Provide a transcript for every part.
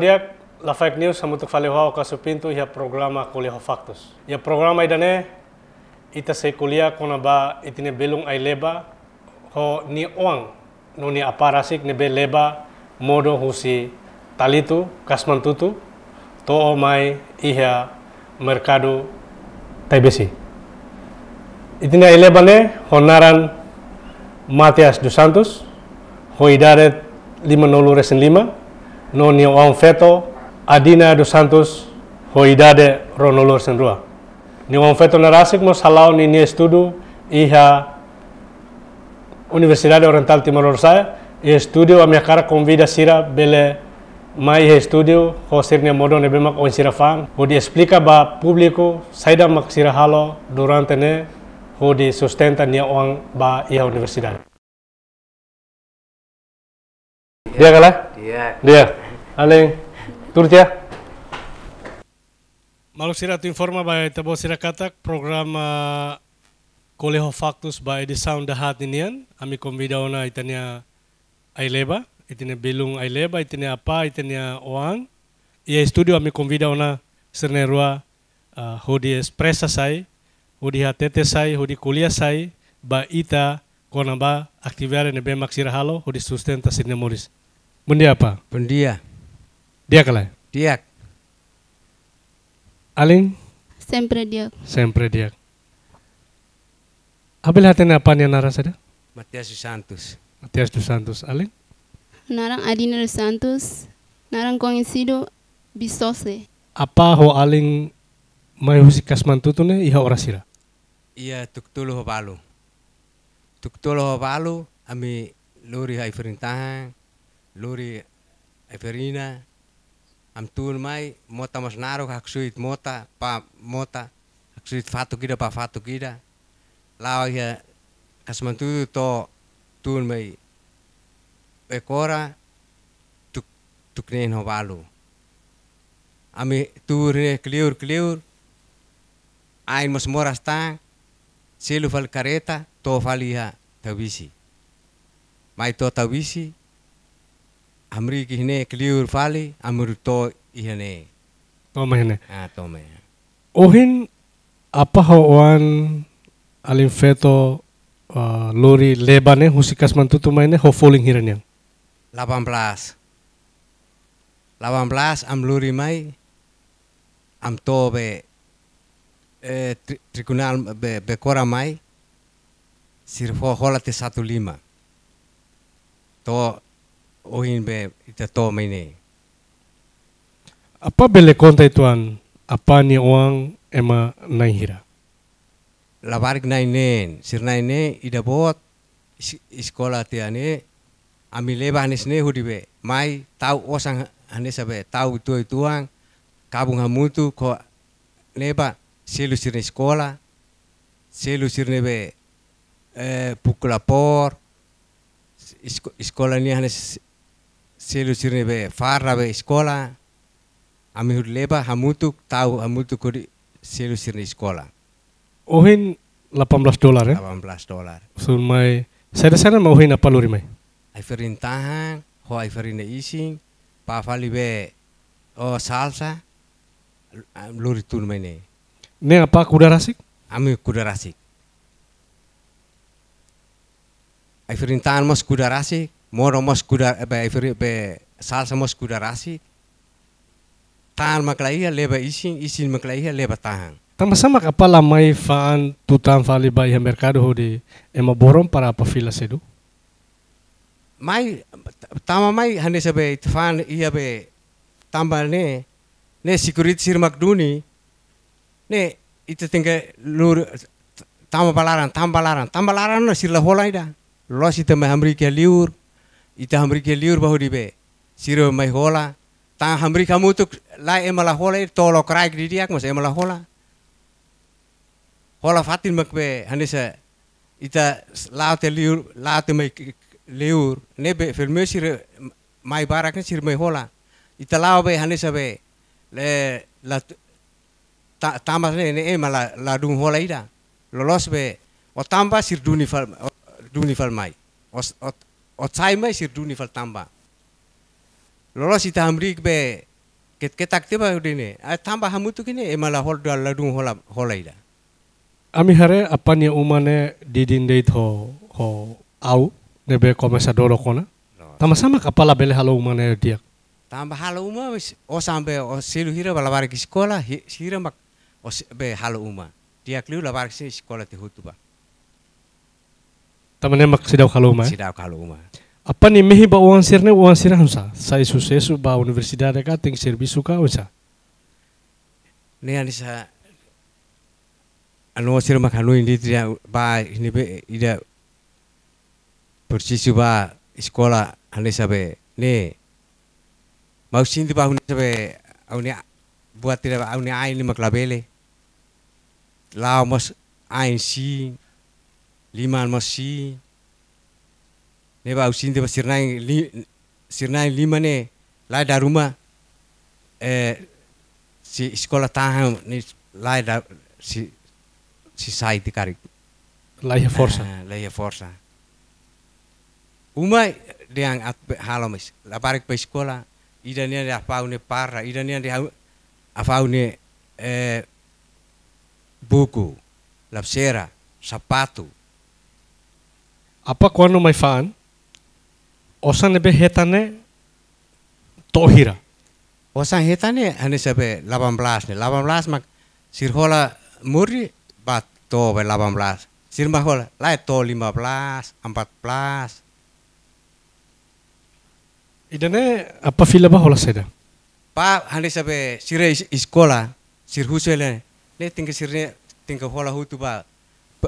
dia, la fake news samutuk falehau ka supintu ia programa kuliah faktus. Ia ya programa idane ita sekulia kuliah kona ba itine belung ai leba ho ni oang no aparasik ne be leba modo husi talitu kasmantutu to o mai iha merkado taibesi. Itine ai leba ne naran Matias dos Santos resen lima noni Wang feto adina dos santos hoidade ronolor senrua ni Wang feto narasik mo salau ni ni estudu iha Universidade Oriental Timor Oriental i estudio a mia cara convida sira bele mai estudo hosir ho modo ne bemak on sira Ho di explica ba publico saida mak sira halo durante ne ho di sustenta ni wang ba iha universidade dia kalah dia dia turja. Malu sih ratu informa by tabo sih katak program uh, Koleho Factus by the Sound Dahat ninian. Ami konvidao na itania Aileba, itania Belung Aileba, itania apa, itania Oang. Ia studio ami konvidao na sernerua uh, hodi Espresa sai, hodi hatete sai, hodi kuliah sai, ba ita konamba aktivare nebe maksira halo hodi sustenta sini moris. Bundi apa? Bundi ya. Dia kalah. dia. Aling? Sempre dia. Sempre dia. Abel hatin apa nih narasada? Matias dos Santos. Matias dos Santos. Aling? Narang Adina dos Santos. Narang conhecido Bisose. Apa ho aling mai husi tu ne iha orasira? Iya tuktulu ho balu. Tuktulu ho balu ami luri hai perintahan, luri hai Αμ μότα μας νάρο, μότα, πα μότα, αξούιτ φάτο πα φάτο Λάω για κασμαντούδου το τούρ μαϊ, εκόρα του κνέιν βάλου. Αμή τούρ είναι κλίουρ κλίουρ, αίν μας μόρα φαλκαρέτα, το φαλιά τα βίση. Μαϊ το τα βίση, amri ki hine kliur fali amri to ihane tome hine ah tome ohin apa wan alim feto uh, lori lebane husikas mantu tumaine ho falling hiran yang 18 18 am lori mai am tobe eh, tri tribunal be, be kora mai sirfo holate lima to ohin be ita to mene. Apa bele konta ituan apa ni orang ema naihira? Labarik nainen, sir naine ida bot sekolah tiane amile bahanis ne hudibe. Mai tau osang hanes abe tau itu ituang kabung hamutu ko leba selu ne iskola selu ne be eh, pukulapor iskola ni hanes selu be skola ami hur leba hamutuk tau hamutuk kuri selu sirne sekolah ohin 18 dolar ya eh? 18 dolar mai saya sana mau ohin apa luri mai ai tahan, ho ai ferine ising pa be o salsa luri tun mai ne ne apa kuda rasik ami kuda rasik ai tahan mas kuda rasik moro mos kuda be efiri be salsa mos kuda rasi tahan ya leba isin isin ya leba tahan tama sama kapala mai fan tutan fali bai ya mercado hodi ema borom para apa fila sedu mai tama mai hane sebe fan ia be tambal ne ne security sir makduni ne itu tingke lur tama balaran tama balaran tama balaran no sir la holaida lo si tama hamri ke liur ita hamri ke liur bahu dibe siro mai hola ta hamri kamu la lai emala hola e tolo kraik di diak mas emala hola hola fatin be hanisa ita laute liur laute mai liur nebe filme sir mai barak ne sir mai hola ita lau be hanisa be le la ta tamas ne ne emala dung hola ida lolos be o sir duni fal duni fal mai mai sir duni faltamba lolo si tamri be ket ketak udine tamba hamutu kini e mala hol dal ladu hola holaida ami hare apani umane didin deit ho ho au nebe komesa dorokona tama sama kapala bele halo umane dia tamba halo uma o sambe o selu hira bala ki sekolah hira mak o be halo uma dia kliu la ki sekolah te hutuba tamane mak sidau halo uma eh? sidau halo apa nih mehi ba uang sirne uang sirne hansa. Sai sukses ba universitas ka ting servisu anu ka unsa. Ne anisa anu sir makanu ini tidak ba ini be tidak persisu ba sekolah anisa be ne mau sinti ba unisa be auni buat tidak auni ain lima klabele. Lau mas ain si liman mas si ba usin deba sirnai li, sirnai lima ne lai da rumah eh, si sekolah tahan ni lai da si si sai tikari lai ya forsa eh, lai ya forsa umai yang at halomis laparik pe sekolah idania de apau ne parra idania de apau ne eh, buku lapsera sapatu apa kuano mai fan osan ebe hetane tohira. Osan hetane ane sebe 18 ne belas mak sirhola muri bat to be 18. Sirmahola lae to empat belas, Idane apa filaba bahola seda? Pa ane sebe sire iskola sirhusele ne tingke sirne tingke hola hutu ba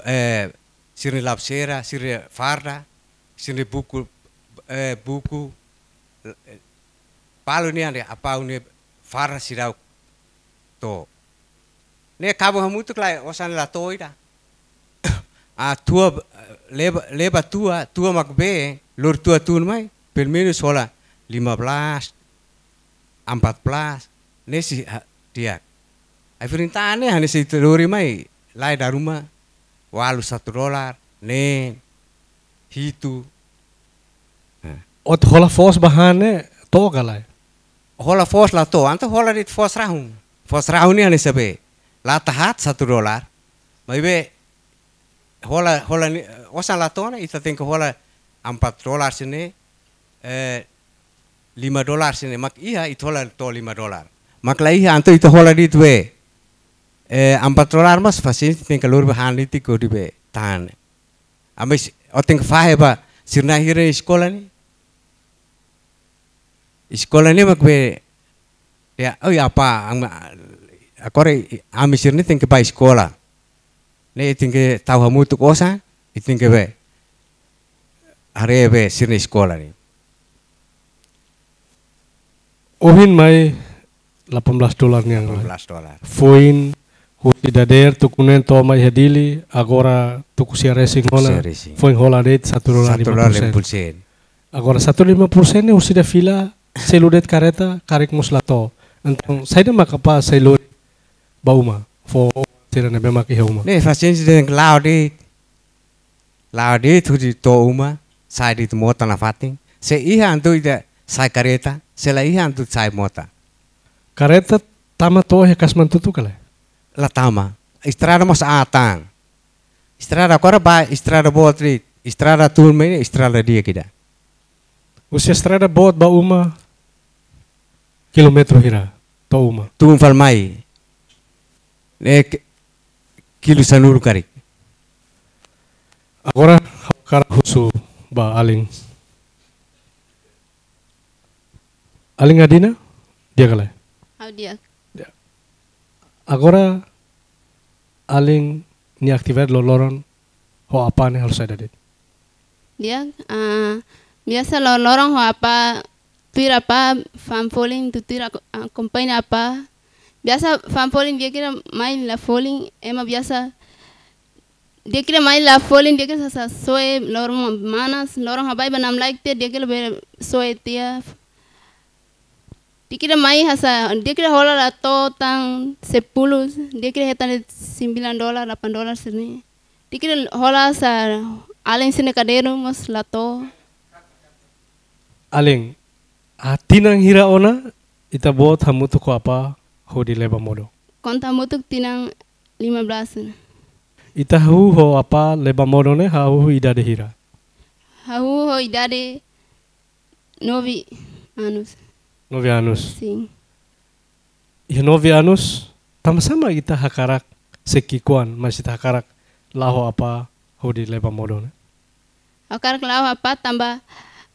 eh sirne lapsera sirne farda sirne buku eh, buku eh, palu ni ane apa ane far sirau to ne kabu hamutuk tu klai osan la to a tua leba leba tua tua be lur tua tun mai permenu sola 15 14 ne si dia ai ane hanya si teluri mai lai daruma walu satu dolar ne hitu ot hola fos bahane to galai hola fos la to, anto hola dit fos rahung. fos rahung ni anisabe sebe. La tahat satu dolar. Maibe hola hola ni osan la to na ita ko hola empat dolar sini eh, lima dolar sini mak iha itu hola to lima dolar. Mak la iha anto itu hola dit we. Eh, empat dolar mas fasin ka lur bahan itu ko di be tahan. Amis oting fahe ba sirna hire sekolah ni Sekolah ini mak be ya oh ya apa re amisir ni tingke pai sekolah. Ne tingke tahu hamu tu kosa, tinggal be. Hari be sirni sekolah ini. Ohin mai 18 dolar ni ang 18 dolar. Foin Huti dader tukunen to mai hadili agora tuku sia racing hola. Fuin hola det Satu dolar 50 sen. Agora satu lima puluh sen ni usida fila seludet kareta karek muslato entong sai de macapa selud bauma fo tira nebe maki heuma ne fasin se deng laudi laudi tu di to uma sai di mota na fating se iha antu ida sai kareta se la iha antu sai mota kareta tama to he ya, kasman tutu kala la tama istrada mas atang istrada kora ba istrada botri istrada turme ini estrada dia kida Usia strada bot ba uma Kilometro hira, touma. tuun falmai. Nek kilu sanur karik. Agora kara husu ba aling. Aling adina dia kala. Au dia. Agora aling ni aktivar lo loron ho apa ne harus ada Dia uh, biasa lo lorong ho apa pa apa falling tu tira accompany ah, apa biasa falling dia kira main la falling emang biasa dia kira main la falling dia kira sa soe lorong manas lorong habai banam like te dia kira ber soe tia dia kira main hasa dia kira hola la to tang sepuluh dia kira hetan sembilan dolar delapan dolar sini dia kira hola sa aling sini kaderu mos la to aling Ati tinang ona ita bot hamutuk ko apa ho di leba modo. Konta hamutuk tinang 15. Ita hu ho apa leba modo ne ha hu de hira. Ha hu ho de novi anus novi anus Sim. ya novi anus tam sama ita hakarak sekikuan, masih ita hakarak laho apa hodi leba modo ne. Hakarak laho apa tambah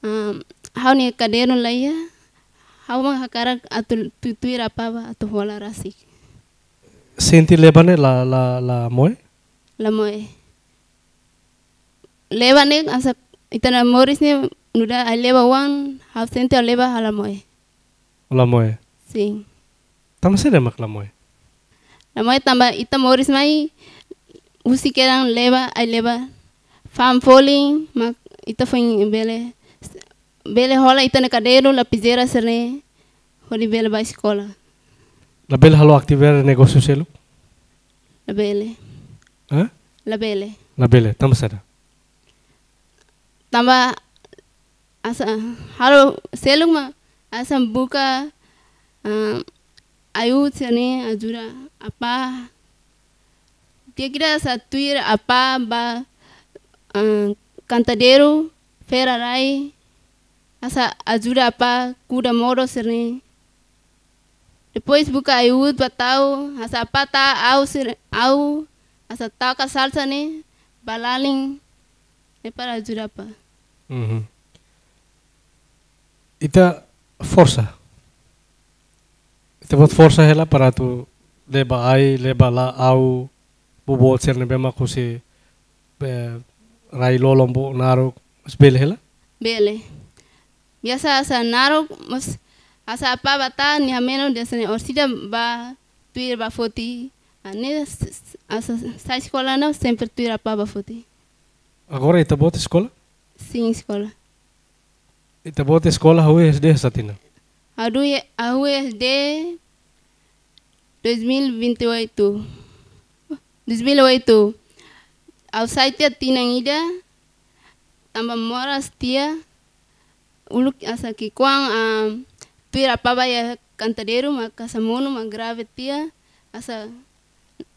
um, hau ni kaderun hau hauma hakara atul tuira pava atu hola rasik sinti lebane la la la moe la moe lebane asa itana moris ni nuda aleba wan hau hafsente aleba hala moe la moe sí tamasere mak la moe la moe tamba ita moris mai usi kerang leba aleba fam falling mak ita foi bele bele hola itana kadelo la pizera sene holi bele ba skola La bele halo aktiver negócio selu La bele. ha La bele. La bele, tamba sada Tamba asa halo selu ma asa buka uh, ayu sene ajura apa dia kira satuir apa ba uh, cantadero ferarai asa ajuda apa kuda moro sirni depois buka ayud batau asa apa ta au sir au asa tau ka salsa ne balaling ne para ajuda apa mm -hmm. ita forsa ita bot forsa hela para tu leba ai leba la au bubot sirni bema kusi be rai lolombo naruk sbel hela bele biasa ya asa narok mas asa apa bata ni ameno seni orsida ba tuir ba foti ane asa sa escola não sempre tuir apa ba foti agora ita bote sekolah? sing sekolah. ita bota escola rua SD satina a ahu SD 2028 2022, au saite tinang ida tambah moras tia uluk asa kikuang tuir apa ba ya cantadeiro ma mono ma grave pia asa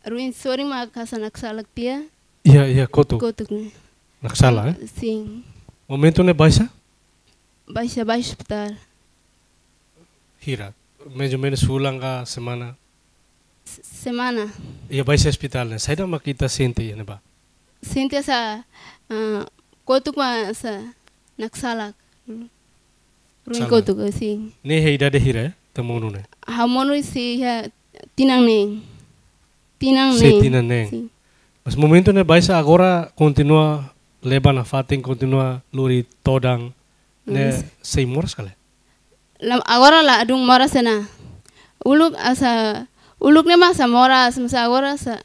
ruin sori ma kasa naksalak tia iya iya kotuk kotuk naksala eh sim momento ne baisa baisa baisa hospital hira mejo ou menos ka semana semana iya baisa hospital ne saida makita kita ya ne ba sente asa uh, kotuk ma asa naksalak mm. Ruiko tu ke si. Ne hei da de ne. Hamonu si ya tinang ne. Tinang ne. Si tinang ne. Mas momento ne baisa agora continua lebana fatin continua luri todang ne sei moras kale. Lam agora la adung moras na. Uluk asa uluk ne masa moras masa agora sa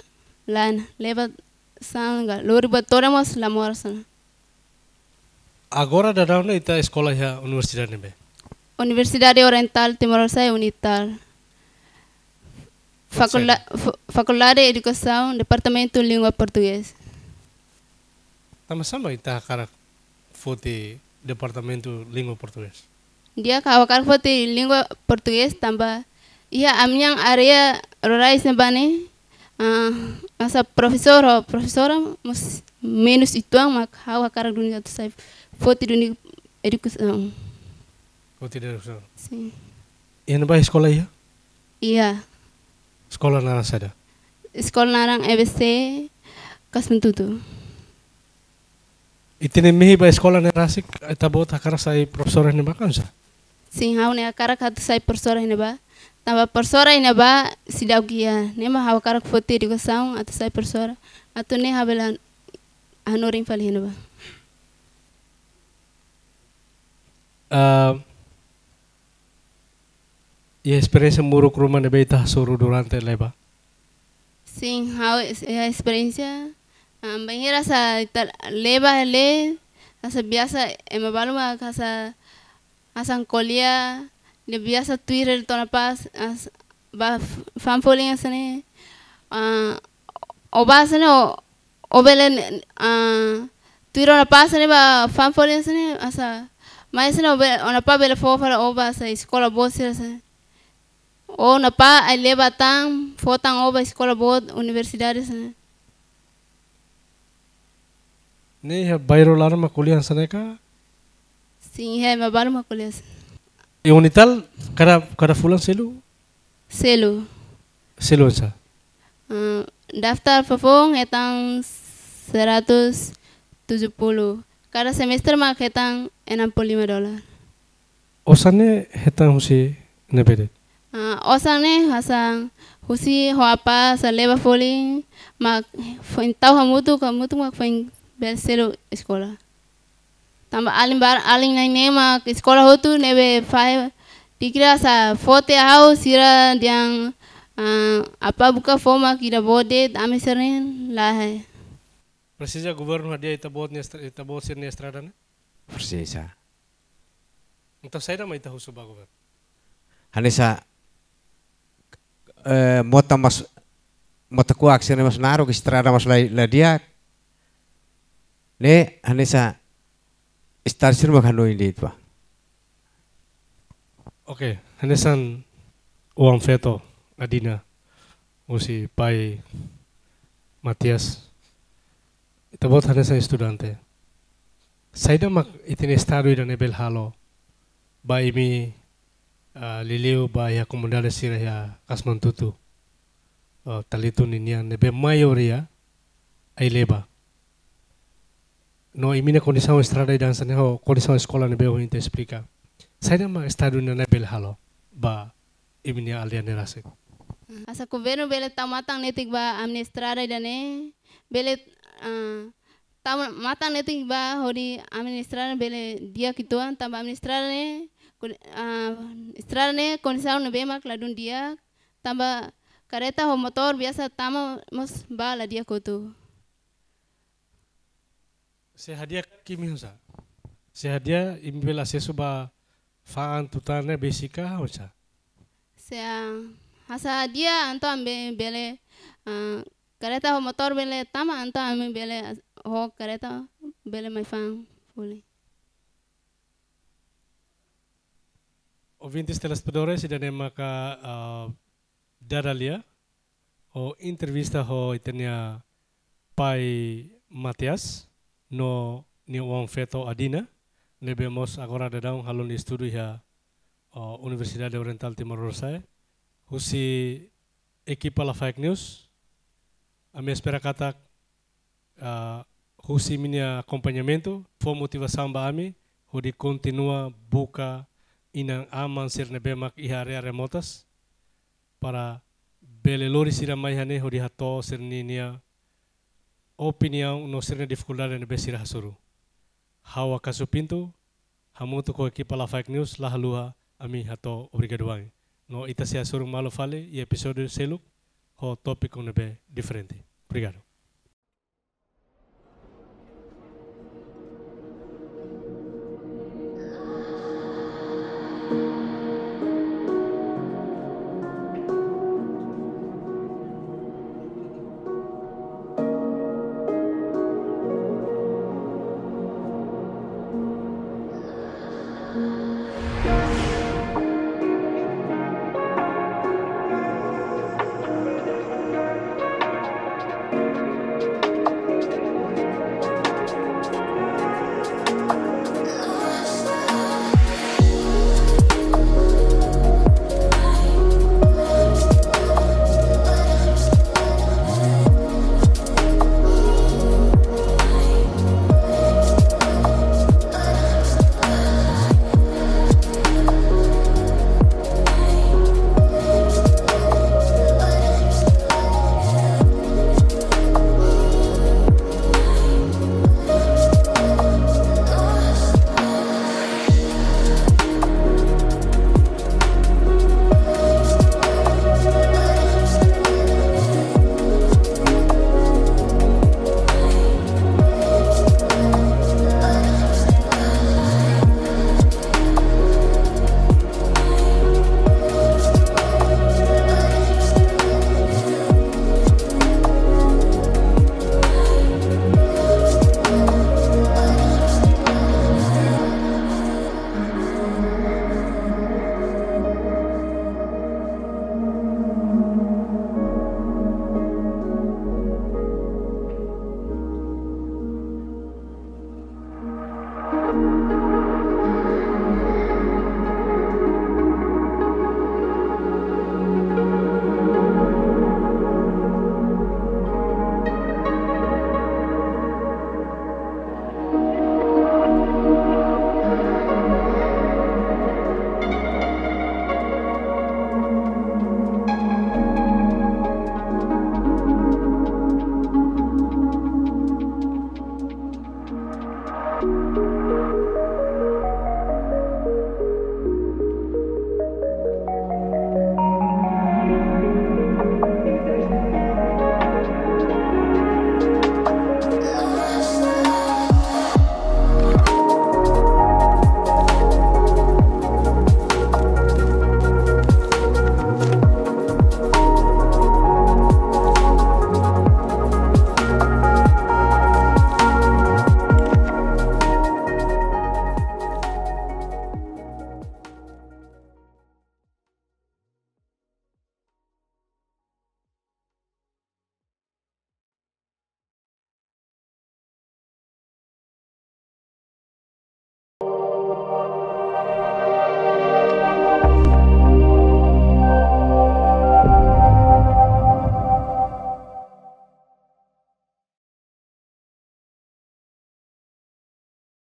lan lebat sangga luri bat mas la moras na. Agora da na ita sekolah ya e já universidade nebe? Oriental Timor-Leste Unital. Faculda, Faculdade de Educação, Departamento de Língua Portuguesa. Tama sama ita karak Departemen Departamento Língua Portuguesa. Dia kawa karak foti Língua Portuguesa tambah. Ia e amnyang area rurai nebane. Uh, asa profesor, profesora mus, minus ituang e mak hawa dunia tu saya Fonte de educação. Fonte de educação. Sim. E não sekolah ya? Iya. Sekolah narang sada? Sekolah narang EBC kasan tutu. Itine mehi ba escola ne rasik buat akar saya profesor ini ba kan, sih? Si, hau nih akar kata saya profesor ini ba. Tambah professora ini ba sidau gia. Ya. Ne mah hau karak fote educação atu sai professora. Atu ne habelan hanorin ini ba. uh, y experiencia muy de beta suru durante el eva. Sí, a eh, experiencia. Ah, venir a era essa leva le essa biasa en uma a casa a colia le biasa Twitter tona la as a fan folin essa né ah, o va a o o belen a Twitter na pas né ba fan folin a né Mas assim, não, na ona pa bela para oba sa escola boa se ou na ona pa leva tan fotan oba escola boa universidade se. Nem é bairolar uma né cá Sim, é uma bairro uma colher. E unital cara cara fulan selo? Selo. Selo sa. Uh, eh, daftar fofong etang 170. Cada semestre mak etang enam puluh lima dolar. Osane heta husi nebede. Uh, ah, osane hasang husi ho apa sa leba foli ma fain tau hamutu ka mutu ma fain beselo eskola. Tamba aling bar aling nai nema eskola hutu nebe fai pikira sa fote au sira diang uh, apa buka foma kira bode dami sering lahe. Presija gubernur dia itu bodnya itu bodnya estrada nih. Entah saya dah mai tahu subago bab. Hanesa eh mota mas mota ku aksene mas naruh istirahat mas lai ladia. Le hanesa sih sir makhano ini itu. Oke, Hanesa uang veto adina usi pai Matias. Itu buat hanesan studente. Saidama itini staru ida nebel halo ba imi lileu liliu ba ya komundale sira ya kasman tutu uh, talitu ninia nebe mayoria ya, aileba no imine condição strada ida sane ho condição sekolah nebe ho inte explica Saidama staru ida nebel halo ba imine alia nerase Asa governo bele tamatang netik ba amne estrada ida ne bele tama mata neting ba hori administrar bele dia kituan tambah administrar ne uh, istrar ne bema kladun dia tambah kareta ho motor biasa tama mos ba la dia kutu se hadia kimi husa se hadia imbela se suba faan tutane besika husa. se ah, hasa dia anto ambe bele kereta ah, kareta ho motor bele tama anto ambe bele हो करे bele mai fan fuli. Uh, o Ouvintes telespedores i dane maka uh, daralia o intervista ho itenia pai Matias no ni wong feto adina ne mos agora de daun halon studio ya Universidad de Oriental Timor Rosae husi ekipa la fake news ame espera katak Rusi minha acompanhamento, foi motivação para mim, onde continua busca inang aman ser nebe nebemak i area remotas para belelori sira mai hane hori hato sir ninia opinião no ser ne dificuldade nebe besira hasuru hawa kasu pintu hamutu ko equipa la fake news la halua ami hato obrigado wang no itasia suru malo fale e episódio seluk, ho tópico nebe é diferente obrigado